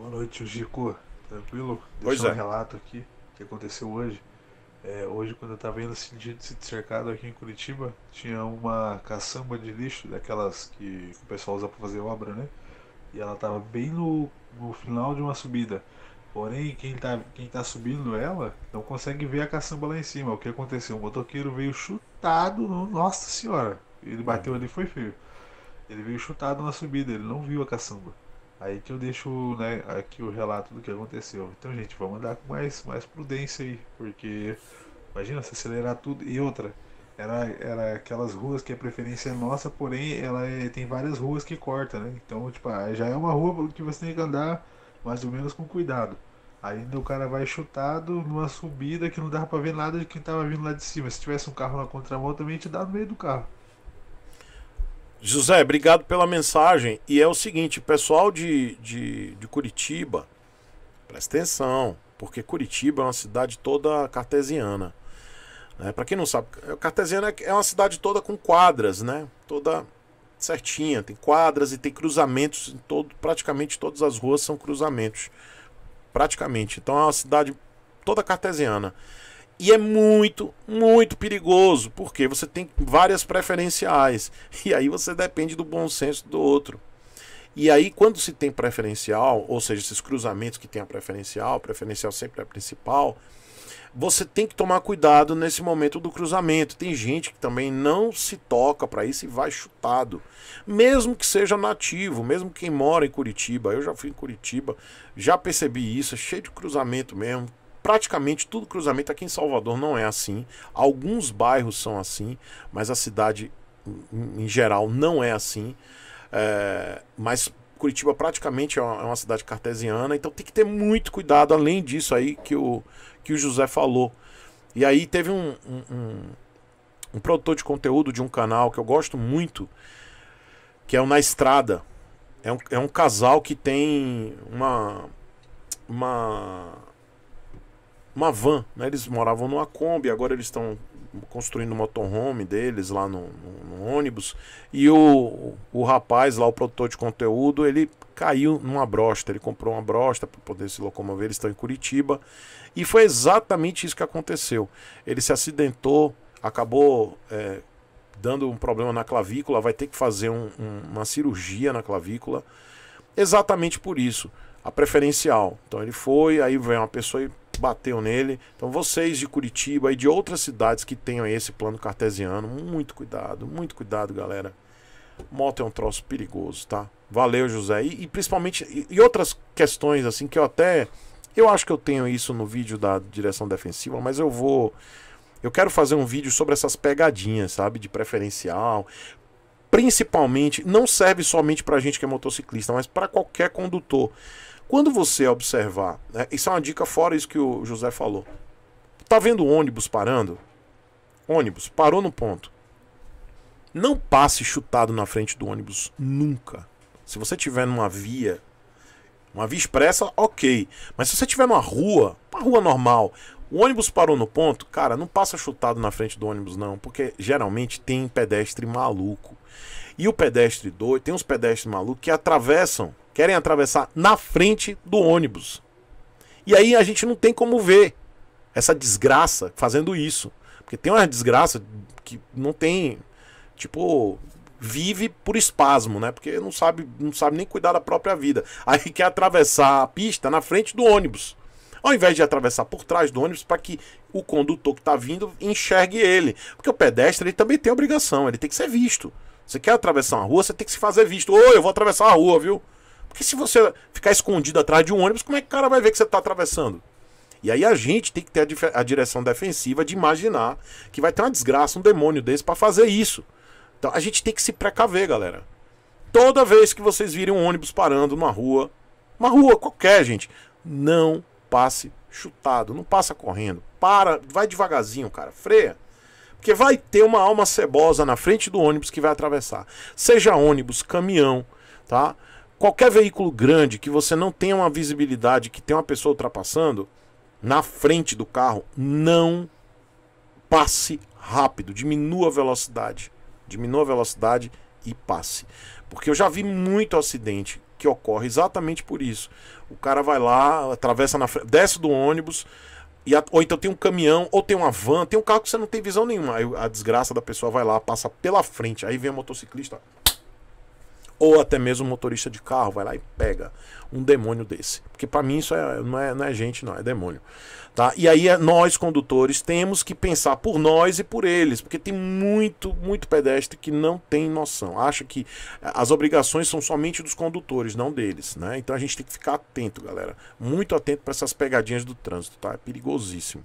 Boa noite, Gico. Tranquilo? Deixa pois é. um relato aqui que aconteceu hoje. É, hoje, quando eu estava indo sentido assim, cercado aqui em Curitiba, tinha uma caçamba de lixo, daquelas que, o pessoal usa para fazer obra, né? E ela estava bem no, no final de uma subida. Porém, quem está quem tá subindo ela não consegue ver a caçamba lá em cima. O que aconteceu? O motoqueiro veio chutado, no... nossa senhora! Ele bateu hum. ali, foi feio. Ele veio chutado na subida, ele não viu a caçamba. Aí que eu deixo né, aqui o relato do que aconteceu. Então, gente, vamos andar com mais, mais prudência aí, porque imagina se acelerar tudo. E outra, era, era aquelas ruas que a preferência é nossa, porém ela é, tem várias ruas que corta, né? Então, tipo, ah, já é uma rua que você tem que andar mais ou menos com cuidado. Ainda o cara vai chutado numa subida que não dava pra ver nada de quem tava vindo lá de cima. Se tivesse um carro na contramão, também te dá no meio do carro. José, obrigado pela mensagem. E é o seguinte, pessoal de, de, de Curitiba, presta atenção, porque Curitiba é uma cidade toda cartesiana. Né? Para quem não sabe, é, cartesiana é, é uma cidade toda com quadras, né? Toda certinha, tem quadras e tem cruzamentos em todo, praticamente todas as ruas são cruzamentos. Praticamente. Então é uma cidade toda cartesiana. E é muito, muito perigoso, porque você tem várias preferenciais. E aí você depende do bom senso do outro. E aí, quando se tem preferencial, ou seja, esses cruzamentos que tem a preferencial, preferencial sempre é a principal, você tem que tomar cuidado nesse momento do cruzamento. Tem gente que também não se toca para isso e vai chutado. Mesmo que seja nativo, mesmo quem mora em Curitiba, eu já fui em Curitiba, já percebi isso, é cheio de cruzamento mesmo praticamente tudo cruzamento. Aqui em Salvador não é assim. Alguns bairros são assim, mas a cidade em geral não é assim. É, mas Curitiba praticamente é uma, é uma, cidade cartesiana, então tem que ter muito cuidado, além disso aí que o, que o José falou. E aí teve um, um, um, um produtor de conteúdo de um canal que eu gosto muito, que é o Na Estrada. É um, é um casal que tem uma, uma uma van, né? Eles moravam numa Kombi, agora eles estão construindo o um motorhome deles lá no, no, no, ônibus. E o, o rapaz lá, o produtor de conteúdo, ele caiu numa brosta. Ele comprou uma brosta para poder se locomover. Eles estão em Curitiba. E foi exatamente isso que aconteceu. Ele se acidentou, acabou é, dando um problema na clavícula, vai ter que fazer um, um, uma cirurgia na clavícula. Exatamente por isso. A preferencial. Então ele foi, aí vem uma pessoa e bateu nele. Então vocês de Curitiba e de outras cidades que tenham esse plano cartesiano, muito cuidado, muito cuidado, galera. Moto é um troço perigoso, tá? Valeu, José. E, e principalmente, e, e outras questões assim que eu até eu acho que eu tenho isso no vídeo da direção defensiva, mas eu vou eu quero fazer um vídeo sobre essas pegadinhas, sabe? De preferencial, principalmente, não serve somente para gente que é motociclista, mas para qualquer condutor. Quando você observar, né, isso é uma dica fora isso que o José falou. Tá vendo ônibus parando? Ônibus parou no ponto. Não passe chutado na frente do ônibus nunca. Se você tiver numa via, uma via expressa, ok. Mas se você tiver numa rua, uma rua normal, o ônibus parou no ponto, cara, não passa chutado na frente do ônibus não, porque geralmente tem pedestre maluco. E o pedestre doido, tem uns pedestres malucos que atravessam querem atravessar na frente do ônibus. E aí a gente não tem como ver essa desgraça fazendo isso. Porque tem uma desgraça que não tem. Tipo, vive por espasmo, né? Porque não sabe, não sabe nem cuidar da própria vida. Aí quer atravessar a pista na frente do ônibus. Ao invés de atravessar por trás do ônibus para que o condutor que está vindo enxergue ele. Porque o pedestre ele também tem obrigação, ele tem que ser visto. Você quer atravessar uma rua, você tem que se fazer visto. Ô, eu vou atravessar a rua, viu? Porque se você ficar escondido atrás de um ônibus, como é que o cara vai ver que você está atravessando? E aí a gente tem que ter a, a, direção defensiva de imaginar que vai ter uma desgraça, um demônio desse para fazer isso. Então a gente tem que se precaver, galera. Toda vez que vocês virem um ônibus parando numa rua, uma rua qualquer, gente, não passe chutado, não passa correndo. Para, vai devagarzinho, cara, freia. Porque vai ter uma alma cebosa na frente do ônibus que vai atravessar. Seja ônibus, caminhão, tá? qualquer veículo grande que você não tenha uma visibilidade, que tem uma pessoa ultrapassando na frente do carro, não passe rápido, diminua a velocidade, diminua a velocidade e passe. Porque eu já vi muito acidente que ocorre exatamente por isso. O cara vai lá, atravessa na frente, desce do ônibus, e a, ou então tem um caminhão, ou tem uma van, tem um carro que você não tem visão nenhuma. Aí a desgraça da pessoa vai lá, passa pela frente, aí vem o motociclista, ou até mesmo motorista de carro vai lá e pega um demônio desse. Porque para mim isso é, não, é, não é gente, não, é demônio. Tá? E aí é, nós, condutores, temos que pensar por nós e por eles, porque tem muito, muito pedestre que não tem noção. Acha que as obrigações são somente dos condutores, não deles. Né? Então a gente tem que ficar atento, galera. Muito atento para essas pegadinhas do trânsito, tá? É perigosíssimo.